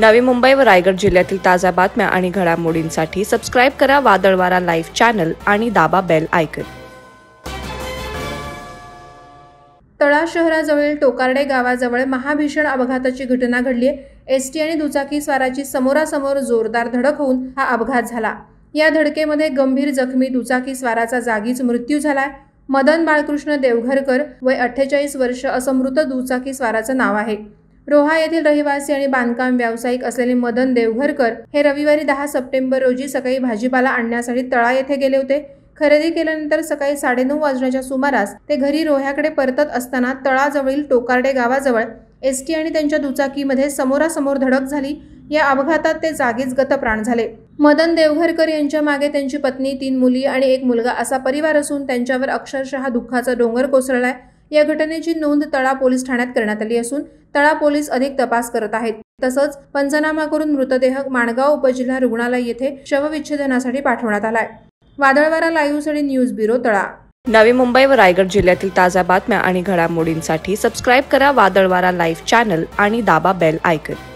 नवी मुंबई व रायगड जिल्ह्यातील ताज्या बातम्या आणि घडामोडींसाठी सबस्क्राईब करा वादळवारा लाईव्ह चॅनल आणि दाबा बेल आयकन तळा शहराजवळील टोकारडे गावाजवळ महाभीषण अपघाताची घटना घडली एस टी आणि दुचाकी स्वाराची समोरासमोर जोरदार धडक होऊन हा अपघात झाला या धडकेमध्ये गंभीर जखमी दुचाकी स्वाराचा जागीच मृत्यू झालाय मदन बाळकृष्ण देवघरकर वय अठ्ठेचाळीस वर्ष असं मृत दुचाकी स्वाराचं नाव आहे रोहा येथील रहिवासी आणि बांधकाम व्यावसायिक असलेले मदन देवघरकर हे रविवारी दहा सप्टेंबर रोजी सकाळी भाजीपाला आणण्यासाठी तळा येथे गेले होते खरेदी केल्यानंतर सकाळी नऊ वाजण्याच्या सुमारास ते घरी रोह्याकडे परतत असताना तळाजवळील टोकारडे गावाजवळ एस टी आणि त्यांच्या दुचाकीमध्ये समोरासमोर धडक झाली या अपघातात ते जागीच गतप्राण झाले मदन देवघरकर यांच्या मागे त्यांची पत्नी तीन मुली आणि एक मुलगा असा परिवार असून त्यांच्यावर अक्षरशः दुःखाचा डोंगर कोसळलाय या घटनेची नोंद तळा पोलीस ठाण्यात करण्यात आली असून तळा पोलीस अधिक तपास करत आहेत तसंच पंचनामा करून मृतदेह माणगाव उपजिल्हा रुग्णालय येथे शवविच्छेदनासाठी पाठवण्यात आलाय वादळवारा लाईव्ह साठी न्यूज ब्युरो तळा नवी मुंबई व रायगड जिल्ह्यातील ताज्या बातम्या आणि घडामोडींसाठी सबस्क्राईब करा वादळवारा लाईव्ह चॅनल आणि दाबा बेल आयकन